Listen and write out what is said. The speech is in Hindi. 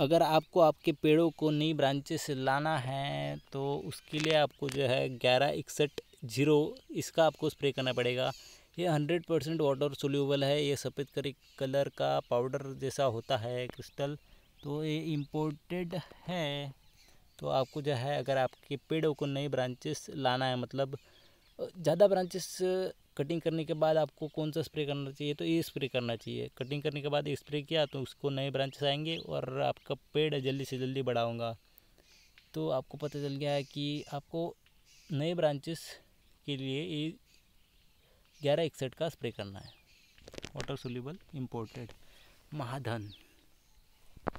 अगर आपको आपके पेड़ों को नई ब्रांचेस लाना है तो उसके लिए आपको जो है ग्यारह इकसठ जीरो इसका आपको स्प्रे करना पड़ेगा ये हंड्रेड परसेंट वाटर सोल्यूबल है ये सफ़ेद करी कलर का पाउडर जैसा होता है क्रिस्टल तो ये इम्पोर्टेड है तो आपको जो है अगर आपके पेड़ों को नई ब्रांचेस लाना है मतलब ज़्यादा ब्रांचेस कटिंग करने के बाद आपको कौन सा स्प्रे करना चाहिए तो ये स्प्रे करना चाहिए कटिंग करने के बाद स्प्रे किया तो उसको नए ब्रांचेस आएंगे और आपका पेड़ जल्दी से जल्दी बड़ा होगा तो आपको पता चल गया है कि आपको नए ब्रांचेस के लिए ये ग्यारह इकसठ का स्प्रे करना है वाटर सोल्यूबल इम्पोर्टेड महाधन